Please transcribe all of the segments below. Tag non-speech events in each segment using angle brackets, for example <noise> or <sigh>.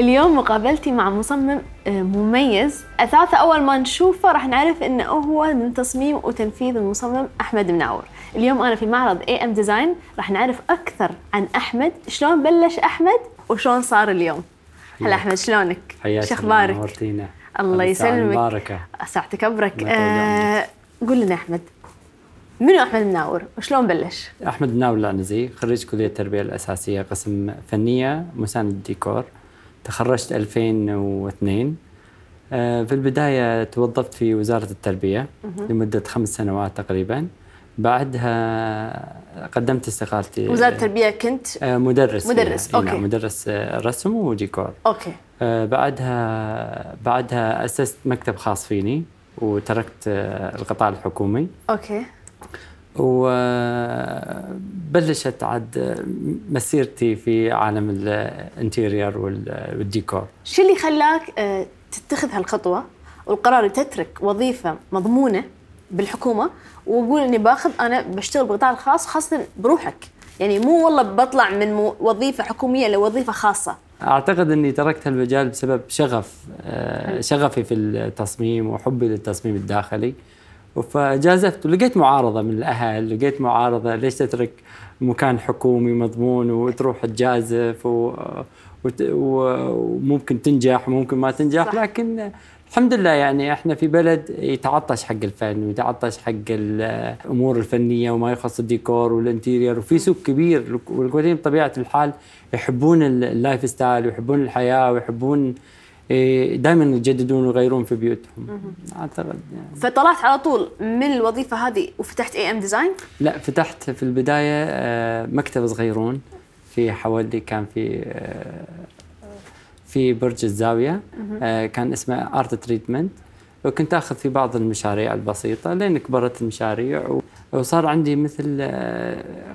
اليوم مقابلتي مع مصمم آه، مميز اثاثه اول ما نشوفه راح نعرف انه هو من تصميم وتنفيذ المصمم احمد مناور اليوم انا في معرض اي ام ديزاين راح نعرف اكثر عن احمد شلون بلش احمد وشلون صار اليوم هلا احمد شلونك شو اخبارك الله يسلمك مباركه ساعتك ابرك آه قول لنا احمد منو احمد مناور وشلون بلش احمد مناور العنزي خريج كليه التربيه الاساسيه قسم فنيه مساند ديكور تخرجت 2002 آه، في البداية توظفت في وزارة التربية لمدة خمس سنوات تقريبا بعدها قدمت استقالتي وزارة التربية كنت آه، مدرس مدرس نعم، أوكي. مدرس آه، رسم وديكور أوكي بعدها بعدها أسست مكتب خاص فيني وتركت القطاع الحكومي أوكي وبلشت عاد مسيرتي في عالم الانتيرير والديكور شو اللي خلاك آه، تتخذ هالخطوه والقرار تترك وظيفه مضمونه بالحكومه واقول اني باخذ انا بشتغل بقطاع الخاص خاصه بروحك يعني مو والله بطلع من وظيفه حكوميه لوظيفه خاصه اعتقد اني تركت هالمجال بسبب شغف آه، شغفي في التصميم وحبي للتصميم الداخلي فجازفت ولقيت معارضه من الاهل لقيت معارضه ليش تترك مكان حكومي مضمون وتروح تجازف وممكن تنجح وممكن ما تنجح صح. لكن الحمد لله يعني احنا في بلد يتعطش حق الفن ويتعطش حق الامور الفنيه وما يخص الديكور والانتيرير وفي سوق كبير والكويتيين بطبيعه الحال يحبون اللايف ستايل ويحبون الحياه ويحبون إيه، دائما يجددون ويغيرون في بيوتهم اعتقد يعني. فطلعت على طول من الوظيفه هذه وفتحت اي ام ديزاين؟ لا فتحت في البدايه آه، مكتب صغيرون في حوالي كان في آه، في برج الزاويه آه، كان اسمه ارت تريتمنت وكنت اخذ في بعض المشاريع البسيطه لين كبرت المشاريع وصار عندي مثل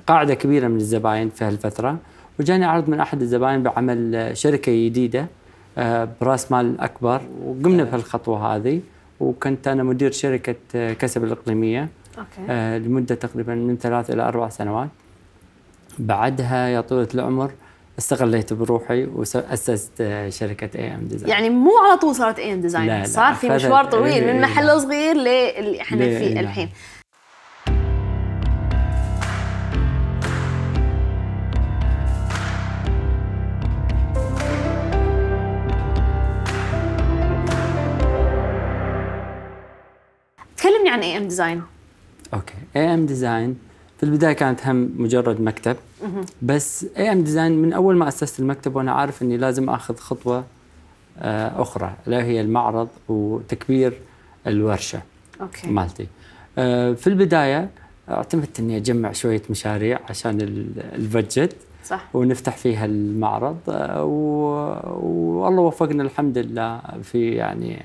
قاعده كبيره من الزباين في هالفتره وجاني عرض من احد الزباين بعمل شركه جديده براس مال اكبر وقمنا بهالخطوه هذه وكنت انا مدير شركه آه، كسب الاقليميه أوكي. آه، لمده تقريبا من ثلاث الى اربع سنوات بعدها يا طويله العمر استغليت بروحي واسست آه، شركه اي ام ديزاين يعني مو على طول صارت اي ام ديزاين صار في مشوار طويل إيه، من إيه، محل إيه. صغير للي احنا فيه الحين نعم. عن اي ام ديزاين اوكي اي ام ديزاين في البدايه كانت هم مجرد مكتب بس اي ام ديزاين من اول ما اسست المكتب وانا عارف اني لازم اخذ خطوه آه، اخرى اللي هي المعرض وتكبير الورشه أوكي. مالتي آه، في البدايه اعتمدت اني اجمع شويه مشاريع عشان البجت صح ونفتح فيها المعرض آه، والله وفقنا الحمد لله في يعني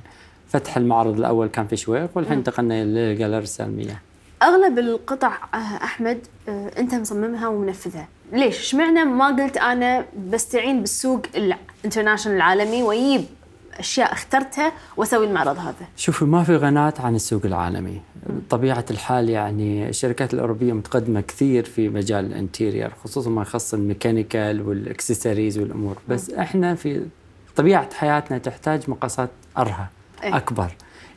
فتح المعرض الاول كان في شويق والحين نعم. انتقلنا للجالري السالميه اغلب القطع آه، احمد آه، انت مصممها ومنفذها ليش اشمعنى ما قلت انا بستعين بالسوق الانترناشونال العالمي واجيب اشياء اخترتها واسوي المعرض هذا شوفي ما في غنات عن السوق العالمي طبيعه الحال يعني الشركات الاوروبيه متقدمه كثير في مجال الانتيرير خصوصا ما يخص الميكانيكال والاكسسواريز والامور بس نعم. احنا في طبيعه حياتنا تحتاج مقاسات ارهى أيه. اكبر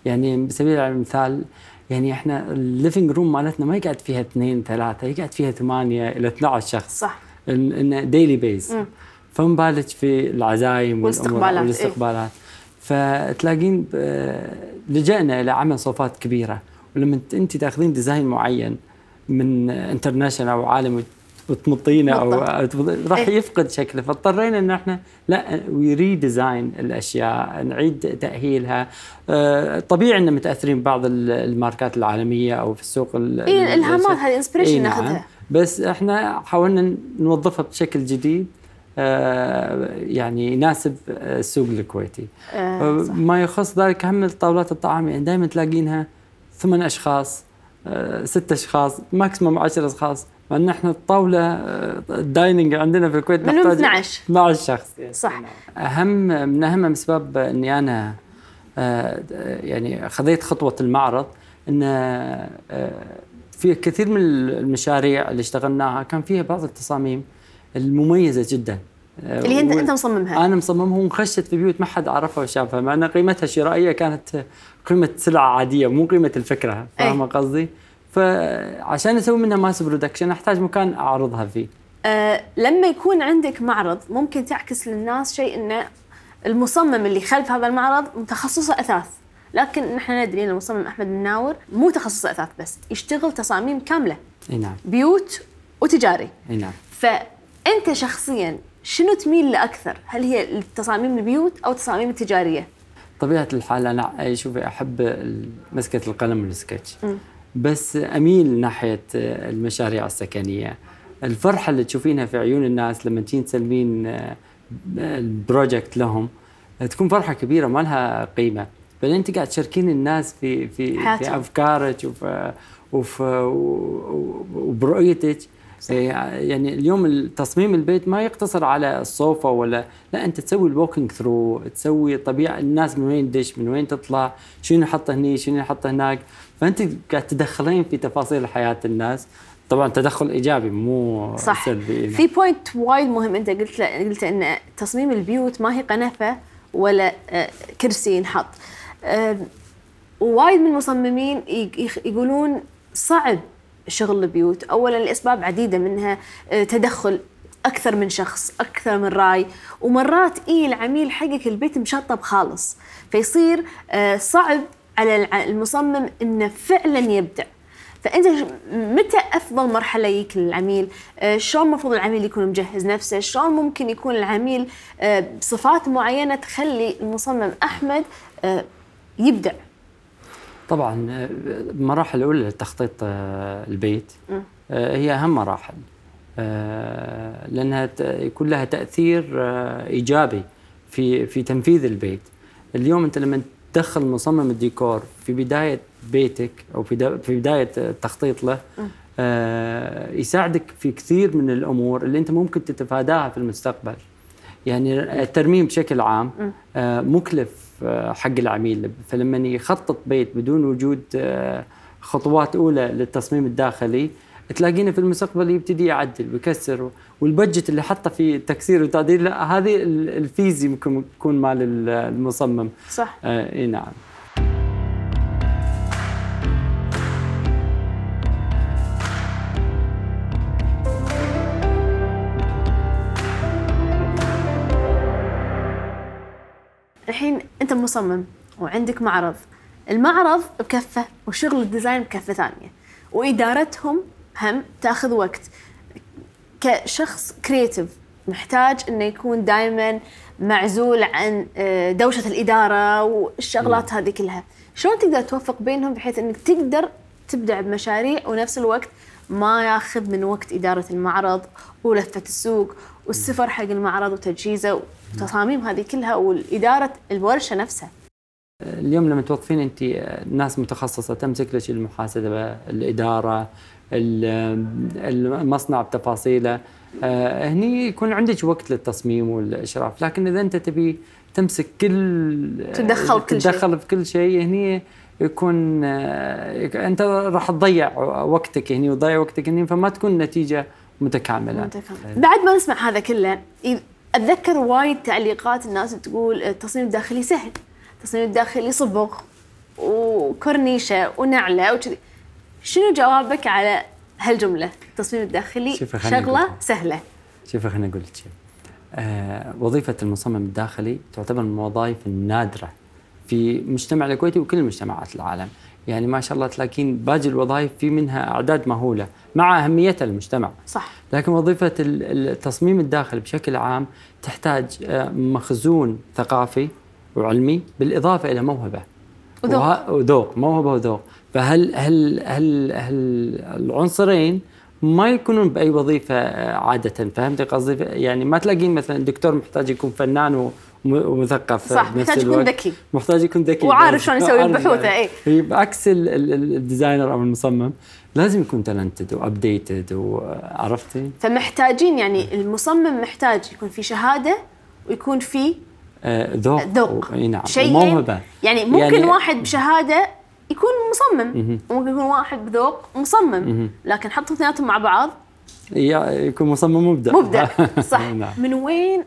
يعني بسبيل المثال يعني احنا الليفنج روم مالتنا ما يقعد فيها اثنين ثلاثه يقعد فيها ثمانيه الى 12 شخص صح انه ديلي بيز فما بالك في العزايم والاستقبالات والاستقبالات إيه؟ فتلاقين آه، لجأنا الى عمل صوفات كبيره ولما انت تاخذين ديزاين معين من انترناشونال او عالم بتمطينا او راح إيه. يفقد شكله فاضطرينا ان احنا لا ريديزاين الاشياء نعيد تاهيلها آه، طبيعي ان متاثرين بعض الماركات العالميه او في السوق إيه، اي الالهامات هذه انسبريشن ناخذها بس احنا حاولنا نوظفها بشكل جديد آه، يعني يناسب السوق الكويتي آه ما يخص ذلك هم الطاولات يعني دائما تلاقينها ثمان أشخاص آه، ست أشخاص ماكسيموم عشر أشخاص لان احنا الطاوله الدايننج عندنا في الكويت نحتاج 12 12 شخص صح اهم من اهم اسباب اني انا آه، يعني خذيت خطوه المعرض ان آه، في كثير من المشاريع اللي اشتغلناها كان فيها بعض التصاميم المميزه جدا آه، اللي انت انت مصممها انا مصممها ومخشت في بيوت ما حد عرفها وشافها مع ان قيمتها الشرائيه كانت قيمه سلعه عاديه مو قيمه الفكره إيه. فاهمه قصدي؟ فعشان اسوي منها ماس برودكشن احتاج مكان اعرضها فيه أه لما يكون عندك معرض ممكن تعكس للناس شيء انه المصمم اللي خلف هذا المعرض متخصصه اثاث لكن نحن ندري ان المصمم احمد الناور مو تخصص اثاث بس يشتغل تصاميم كامله اي نعم بيوت وتجاري اي نعم فانت شخصيا شنو تميل لاكثر هل هي التصاميم البيوت او التصاميم التجاريه طبيعه الحال انا شوفي احب مسكه القلم والسكتش بس اميل ناحيه المشاريع السكنيه الفرحه اللي تشوفينها في عيون الناس لما تجين تسلمين آه، البروجكت لهم تكون فرحه كبيره ما لها قيمه بعدين انت قاعد تشاركين الناس في في حياتي. في افكارك وفي وفي وبرؤيتك إيه، يعني اليوم التصميم البيت ما يقتصر على الصوفة ولا لا أنت تسوي الووكينج ثرو تسوي طبيعة الناس من وين تدش من وين تطلع شنو نحط هني شنو نحط هناك فأنت قاعد تدخلين في تفاصيل حياة الناس طبعا تدخل ايجابي مو صح سلبي في بوينت وايد مهم انت قلت قلت ان تصميم البيوت ما هي قنفه ولا آه، كرسي ينحط آه، وايد من المصممين يقولون صعب شغل البيوت اولا الاسباب عديده منها آه، تدخل اكثر من شخص اكثر من راي ومرات اي العميل حقك البيت مشطب خالص فيصير آه، صعب على المصمم انه فعلا يبدع فانت متى افضل مرحله يجيك للعميل؟ آه، شلون المفروض العميل يكون مجهز نفسه؟ شلون ممكن يكون العميل بصفات معينه تخلي المصمم احمد يبدع؟ طبعا المراحل آه، الاولى لتخطيط آه، البيت آه، هي اهم مراحل لانها يكون لها تاثير ايجابي في في تنفيذ البيت اليوم انت لما تدخل مصمم الديكور في بدايه بيتك او في في بدايه التخطيط له يساعدك في كثير من الامور اللي انت ممكن تتفاداها في المستقبل يعني الترميم بشكل عام مكلف آه، حق العميل فلما يخطط بيت بدون وجود آه، خطوات اولى للتصميم الداخلي تلاقينا في المستقبل يبتدي يعدل ويكسر والبجت اللي حطه في تكسير وتعديل لا هذه الفيزي ممكن يكون مال المصمم صح آه اي نعم الحين انت مصمم وعندك معرض المعرض بكفه وشغل الديزاين بكفه ثانيه وادارتهم هم تاخذ وقت كشخص كريتيف محتاج انه يكون دائما معزول عن آه، دوشه الاداره والشغلات هذه كلها شلون تقدر توفق بينهم بحيث انك تقدر تبدع بمشاريع ونفس الوقت ما ياخذ من وقت إدارة المعرض ولفة السوق والسفر حق المعرض وتجهيزه وتصاميم هذه كلها وإدارة الورشة نفسها اليوم لما توظفين انت ناس متخصصه تمسك لك المحاسبه، الاداره، المصنع بتفاصيله، آه، هني يكون عندك وقت للتصميم والاشراف، لكن اذا انت تبي تمسك كل كل بكل شيء في بكل شيء هني يكون انت راح تضيع وقتك هني وتضيع وقتك هني فما تكون النتيجه متكامله متكامل. بعد ما نسمع هذا كله اتذكر وايد تعليقات الناس تقول التصميم الداخلي سهل التصميم الداخلي صبغ وكورنيشه ونعله وكذي شنو جوابك على هالجمله التصميم الداخلي شغله سهله شوف خليني اقول لك آه، وظيفة المصمم الداخلي تعتبر من الوظائف النادرة في مجتمع الكويتي وكل مجتمعات العالم يعني ما شاء الله تلاقين باقي الوظائف في منها أعداد مهولة مع أهميتها المجتمع صح لكن وظيفة التصميم الداخلي بشكل عام تحتاج آه، مخزون ثقافي وعلمي بالإضافة إلى موهبة وذوق وذوق موهبة وذوق فهل هل هل, هل العنصرين ما يكونون باي وظيفه آه، عاده فهمت قصدي يعني ما تلاقين مثلا دكتور محتاج يكون فنان ومثقف آه، صح محتاج يكون ذكي محتاج يكون ذكي وعارف شلون آه، يسوي البحوث اي يعني إيه. بعكس الديزاينر او المصمم لازم يكون تالنتد وابديتد وعرفتي فمحتاجين يعني المصمم محتاج يكون في شهاده ويكون في ذوق ذوق نعم شيء موهبه يعني ممكن يعني واحد بشهاده يكون مصمم ممكن يكون واحد بذوق مصمم لكن حطهم اثنيناتهم مع بعض يكون مصمم مبدع مبدع <laughs> صح نعم. من وين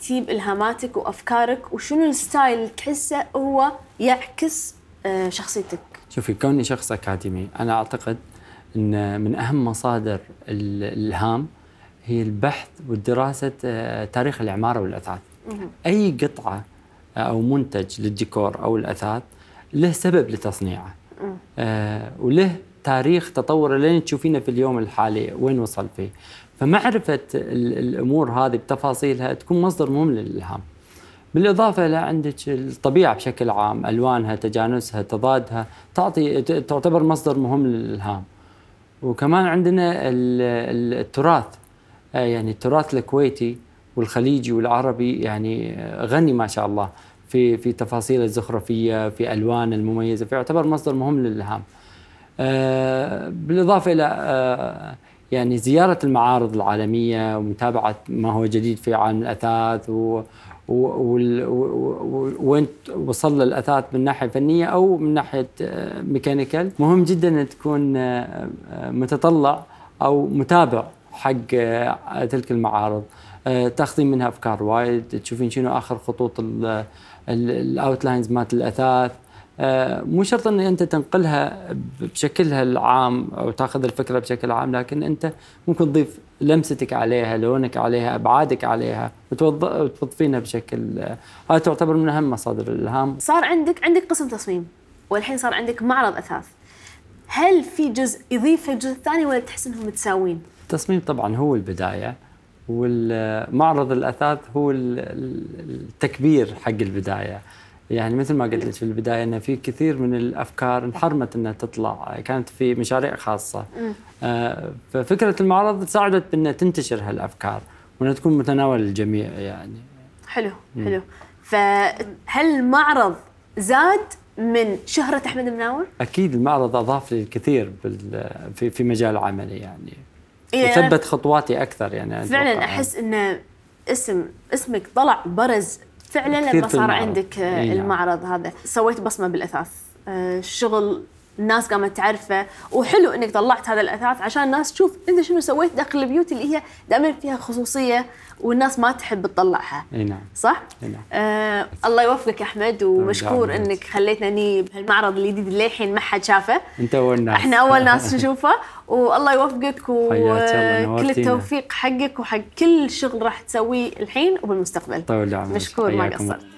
تجيب الهاماتك وافكارك وشنو الستايل اللي تحسه هو يعكس آه، شخصيتك شوفي كوني شخص اكاديمي انا اعتقد ان من اهم مصادر الالهام هي البحث ودراسه آه، تاريخ العماره والاثاث اي قطعه آه، او منتج للديكور او الاثاث له سبب لتصنيعه آه وله تاريخ تطوره لين تشوفينه في اليوم الحالي وين وصل فيه فمعرفة الأمور هذه بتفاصيلها تكون مصدر مهم للإلهام بالإضافة إلى عندك الطبيعة بشكل عام ألوانها تجانسها تضادها تعطي تعتبر مصدر مهم للإلهام وكمان عندنا التراث آه، يعني التراث الكويتي والخليجي والعربي يعني آه، غني ما شاء الله في في تفاصيل الزخرفيه في الوان المميزه فيعتبر مصدر مهم للالهام آه، بالاضافه الى آه، يعني زياره المعارض العالميه ومتابعه ما هو جديد في عالم الاثاث و وين وصل الاثاث من ناحيه فنيه او من ناحيه آه، ميكانيكال مهم جدا ان تكون متطلع او متابع حق تلك المعارض تاخذين منها افكار وايد تشوفين شنو اخر خطوط الاوتلاينز مالت الاثاث آه، مو شرط ان انت تنقلها بشكلها العام او تاخذ الفكره بشكل عام لكن انت ممكن تضيف لمستك عليها لونك عليها ابعادك عليها وتوظفينها بشكل هذا آه، تعتبر من اهم مصادر الالهام صار عندك عندك قسم تصميم والحين صار عندك معرض اثاث هل في جزء يضيفه الجزء الثاني ولا تحس انهم متساويين؟ التصميم طبعا هو البدايه والمعرض الاثاث هو التكبير حق البدايه يعني مثل ما قلت لك في البدايه انه في كثير من الافكار انحرمت انها تطلع كانت في مشاريع خاصه آه، ففكره المعرض ساعدت بانها تنتشر هالافكار وانها تكون متناول للجميع يعني حلو حلو فهل المعرض زاد من شهرة أحمد المناور؟ أكيد المعرض أضاف لي الكثير في مجال عملي يعني وثبت إيه، خطواتي اكثر يعني فعلا أتوقع. احس انه اسم اسمك طلع برز فعلا لما صار عندك آه، إيه المعرض هذا سويت بصمه بالاثاث آه، شغل الناس قامت تعرفه وحلو انك طلعت هذا الاثاث عشان الناس تشوف انت شنو سويت داخل البيوت اللي هي دائما فيها خصوصيه والناس ما تحب تطلعها اي نعم صح اي نعم آه الله يوفقك احمد طيب، ومشكور انك خليتنا ني بهالمعرض الجديد اللي للحين ما حد شافه انت اول ناس احنا اول <laughs> ناس نشوفه والله يوفقك وكل التوفيق حقك وحق كل شغل راح تسويه الحين وبالمستقبل طول طيب، عمرك مشكور ما قصرت